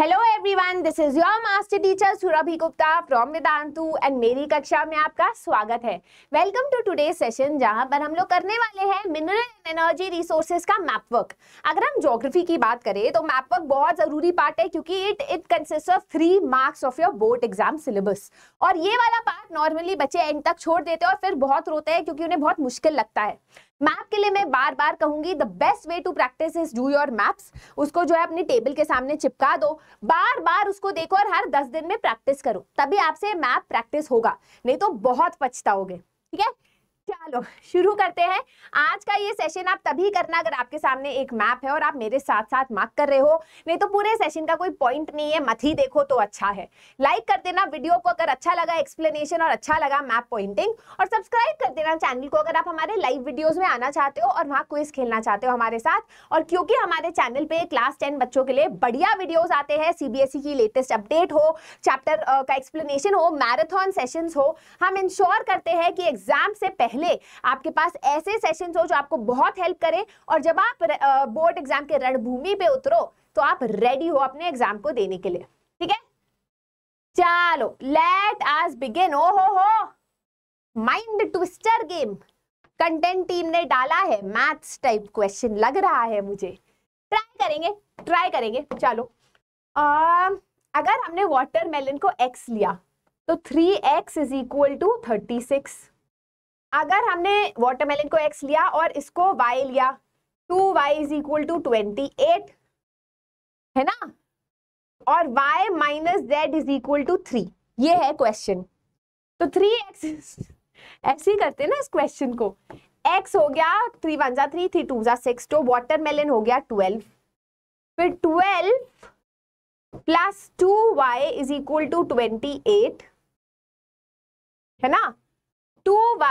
Hello everyone this is your master teacher Surbhi Gupta from Vedantu and मेरी कक्षा में आपका स्वागत है वेलकम टू टुडे सेशन जहां पर हम लोग करने वाले हैं मिनरल एनर्जी रिसोर्सेज का मैप वर्क अगर हम ज्योग्राफी की बात करें तो मैप वर्क बहुत जरूरी पार्ट है क्योंकि it it consist of three marks of your board exam syllabus और ये वाला पार्ट नॉर्मली बच्चे एंड तक छोड़ देते हैं और फिर बहुत रोते हैं क्योंकि उन्हें बहुत मुश्किल लगता है मैप के लिए मैं बार बार कहूंगी the best way to practise is do your maps उसको जो है अपने टेबल के सामने चिपका दो बार बार उसको देखो और हर दस दिन में प्रैक्टिस करो तभी आपसे मैप प्रैक्टिस होगा नहीं तो बहुत पछताओगे ठीक है चलो शुरू करते हैं आज का ये सेशन आप तभी करना अगर आपके सामने एक मैप है और आप मेरे साथ साथ मार्क कर रहे हो नहीं तो पूरे सेशन का कोई पॉइंट नहीं है मत ही देखो तो अच्छा है लाइक कर देना वीडियो को अगर अच्छा लगा एक्सप्लेनेशन और अच्छा लगा मैप पॉइंटिंग और सब्सक्राइब कर देना चैनल को अगर आप हमारे लाइव वीडियोज में आना चाहते हो और वहाँ क्विज खेलना चाहते हो हमारे साथ और क्योंकि हमारे चैनल पे क्लास टेन बच्चों के लिए बढ़िया वीडियोज आते हैं सीबीएसई e की लेटेस्ट अपडेट हो चैप्टर का एक्सप्लेनेशन हो मैराथन सेशन हो हम इंश्योर करते हैं कि एग्जाम से पहले पहले आपके पास ऐसे सेशन हो जो आपको बहुत हेल्प करें और जब आप बोर्ड एग्जाम के रणभूमि पे उतरो तो आप रेडी हो अपने एग्जाम को देने के लिए ठीक है चलो लेट आज बिगेन ओ हो हो mind twister game content team ने डाला है मैथ्स टाइप क्वेश्चन लग रहा है मुझे ट्राई करेंगे ट्राई करेंगे चलो आ, अगर हमने वाटरमेलन को एक्स लिया तो three x is equal to thirty six अगर हमने वाटरमेलन को एक्स लिया और इसको वाई लिया two Y is equal to twenty eight है ना और Y minus Z is equal to three ये है क्वेश्चन तो थ्री एक्स ऐसे ही करते ना इस क्वेश्चन को एक्स हो गया थ्री वन जा थ्री थ्री टू जा सिक्स तो वाटरमेलन हो गया ट्वेल्व फिर twelve plus two Y is equal to twenty eight है ना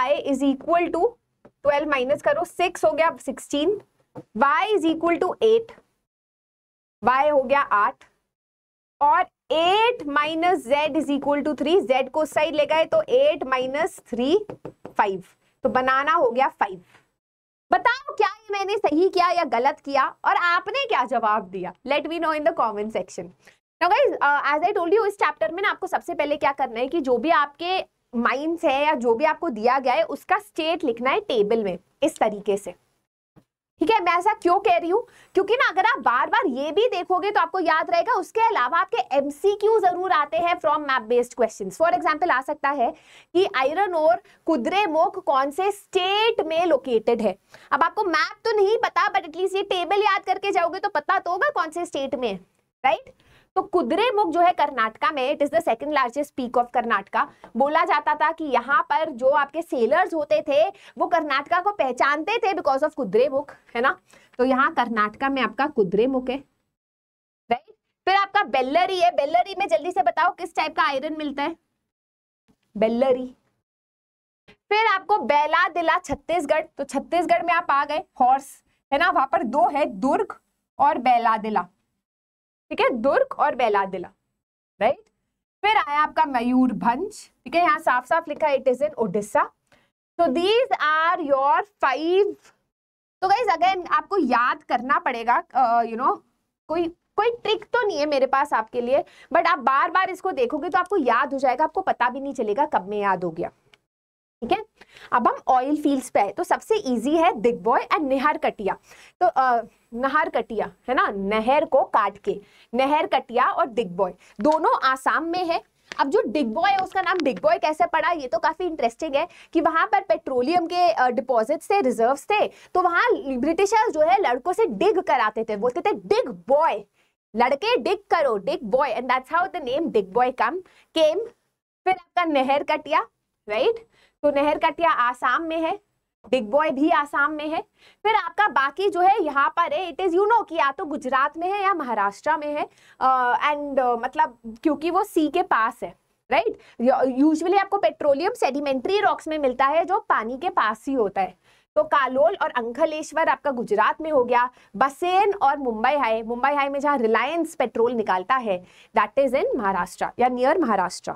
y is equal to twelve minus करो सिक्स हो गया sixteen y is equal to eight y हो गया आठ और eight minus Z is equal to three Z को साइड ले गए तो एट माइनस थ्री फाइव तो बनाना हो गया फाइव बताओ क्या ये मैंने सही किया या गलत किया और आपने क्या जवाब दिया let me know in the comment section now guys as I told you इस चैप्टर में ना आपको सबसे पहले क्या करना है कि जो भी आपके माइंस है या जो भी आपको दिया गया है उसका स्टेट लिखना है टेबल में इस तरीके से ठीक है मैं ऐसा क्यों कह रही हूँ क्योंकि ना अगर आप बार बार ये भी देखोगे तो आपको याद रहेगा उसके अलावा आपके एमसीक्यू जरूर आते हैं from map based questions for example आ सकता है कि आयरन और कुदरे मोक कौन से स्टेट में लोकेटेड है अब आपको मैप तो नहीं पता बट एटलीस्ट ये टेबल याद करके जाओगे तो पता तो होगा कौन से स्टेट में राइट right? तो मुख जो है कर्नाटका में it is the second largest peak of Karnataka बोला जाता था कि यहाँ पर जो आपके सेलर्स होते थे वो कर्नाटका को पहचानते थे बिकॉज ऑफ मुख है ना तो यहाँ कर्नाटका में आपका मुख है राइट फिर आपका बेल्लरी है बेल्लरी में जल्दी से बताओ किस टाइप का आयरन मिलता है बेल्लरी फिर आपको बेला दिला छत्तीसगढ़ तो छत्तीसगढ़ में आप आ गए हॉर्स है ना वहां पर दो है दुर्ग और बेला दिला ठीक है दुर्ग और बेलादिला राइट फिर आया आपका मयूर भंज ठीक है यहाँ साफ साफ लिखा इट इज इन ओडिशा तो दीज आर योर फाइव तो गाइज अगेन आपको याद करना पड़ेगा you uh, know you know, कोई कोई ट्रिक तो नहीं है मेरे पास आपके लिए बट आप बार बार इसको देखोगे तो आपको याद हो जाएगा आपको पता भी नहीं चलेगा कब में याद हो गया ठीक है अब हम ऑयल फील्ड्स पे आए तो सबसे इजी है दिग्बॉय एंड निहार कटिया तो आ, नहर कटिया है ना नहर को काट के नहर कटिया और दिग्बॉय दोनों आसाम में है अब जो डिग बॉय है उसका नाम डिग बॉय कैसे पड़ा ये तो काफी इंटरेस्टिंग है कि वहां पर पेट्रोलियम के डिपॉजिट्स थे रिजर्व्स थे तो वहां ब्रिटिशर्स जो है लड़कों से डिग कराते थे बोलते थे डिग बॉय लड़के डिग करो dig boy and that's how the name Digboi come came फिर आपका नहर कटिया राइट right? तो नहर कटिया आसाम में है बिग बॉय भी आसाम में है फिर आपका बाकी जो है यहाँ पर है इट इज़ यू नो कि या तो गुजरात में है या महाराष्ट्र में है एंड uh, uh, मतलब क्योंकि वो सी के पास है राइट right? यूजुअली आपको पेट्रोलियम सेडिमेंट्री रॉक्स में मिलता है जो पानी के पास ही होता है तो कालोल और अंकलेश्वर आपका गुजरात में हो गया बसेन और मुंबई हाई मुंबई हाई में जहाँ रिलायंस पेट्रोल निकालता है दैट इज इन महाराष्ट्र या नियर महाराष्ट्र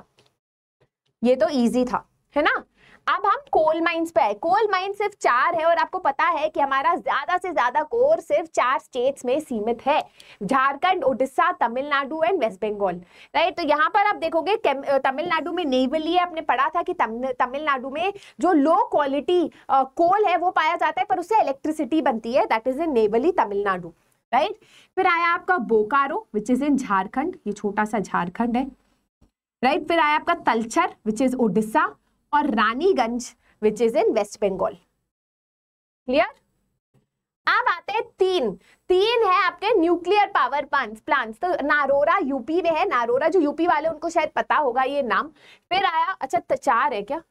ये तो ईजी था है ना अब हम कोल माइंस पे आए कोल माइंस सिर्फ चार है और आपको पता है कि हमारा ज्यादा से ज्यादा कोर सिर्फ चार स्टेट्स में सीमित है झारखंड उड़ीसा तमिलनाडु एंड वेस्ट बंगाल राइट तो यहाँ पर आप देखोगे तमिलनाडु में नेवली आपने पढ़ा था कि तमिलनाडु में जो लो क्वालिटी कोल है वो पाया जाता है पर उससे इलेक्ट्रिसिटी बनती है that is in Neyveli Tamil Nadu right फिर आया आपका Bokaro which is in Jharkhand ये छोटा सा झारखंड है राइट right? फिर आया आपका तलचर विच इज उड़ीसा और Raniganj which is in West Bengal clear अब आते हैं तीन तीन है आपके न्यूक्लियर पावर प्लांट्स प्लांट्स तो नारोरा यूपी में है नारोरा जो यूपी वाले उनको शायद पता होगा ये नाम फिर आया अच्छा चार है क्या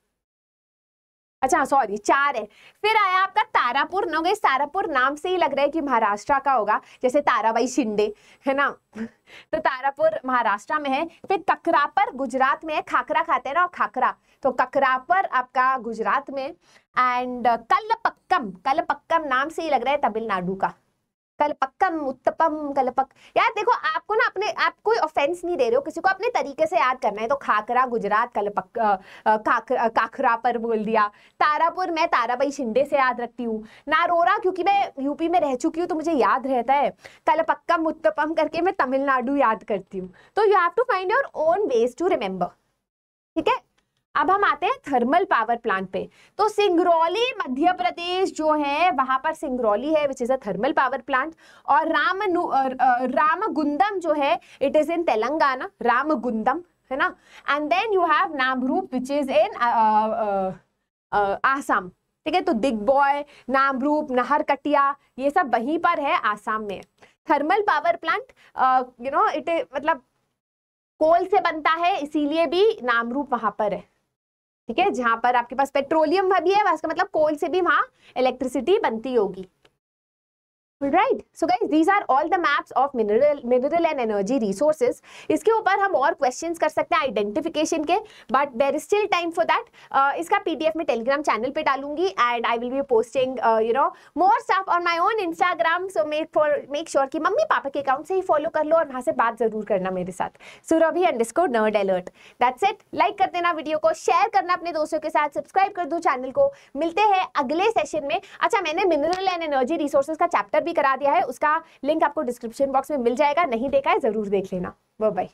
अच्छा सॉरी चार है फिर आया आपका तारापुर नोगे तारापुर नाम से ही लग रहा है कि महाराष्ट्र का होगा जैसे ताराबाई शिंदे है ना तो तारापुर महाराष्ट्र में है फिर ककरापर गुजरात में है खाकरा खाते हैं ना खाकरा तो ककरापर आपका गुजरात में एंड कलपक्कम कलपक्कम नाम से ही लग रहा है तमिलनाडु का कलपक्कम उत्तपम कलपक यार देखो आपको ना अपने आप कोई ऑफेंस नहीं दे रहे हो किसी को अपने तरीके से याद करना है तो खाकरा गुजरात कलपक काखरा पर बोल दिया तारापुर मैं ताराबाई शिंदे से याद रखती हूँ नारोरा क्योंकि मैं यूपी में रह चुकी हूँ तो मुझे याद रहता है कलपक्कम उत्तपम करके मैं तमिलनाडु याद करती हूँ तो you have to find your own ways to remember ठीक है अब हम आते हैं थर्मल पावर प्लांट पे तो सिंगरौली मध्य प्रदेश जो है वहां पर सिंगरौली है which is a thermal power plant और राम रामगुंदम जो है it is in Telangana Ramagundam है ना and then you have Namrup which is in Assam ठीक है तो दिग्बॉय नामरूप नहरकटिया ये सब वहीं पर है आसाम में thermal power plant you know it मतलब कोल से बनता है इसीलिए भी नामरूप वहां पर है ठीक है जहां पर आपके पास पेट्रोलियम भी है इसका मतलब कोल से भी वहां इलेक्ट्रिसिटी बनती होगी right so guys these are all the maps of mineral mineral and energy resources इसके ऊपर हम और क्वेश्चन कर सकते हैं आइडेंटिफिकेशन के but there is still time for that इसका पी डी एफ में टेलीग्राम चैनल पर डालूंगी and I will be posting you know more stuff on my own Instagram so make for make sure कि मम्मी पापा के account से ही follow कर लो और वहाँ से बात जरूर करना मेरे साथ so Ravi and disco nerd alert that's it like कर देना वीडियो को शेयर करना अपने दोस्तों के साथ सब्सक्राइब कर दो चैनल को मिलते हैं अगले सेशन में अच्छा मैंने मिनरल एंड एनर्जी रिसोर्सेज का चैप्टर भी भी करा दिया है उसका लिंक आपको डिस्क्रिप्शन बॉक्स में मिल जाएगा नहीं देखा है जरूर देख लेना बाय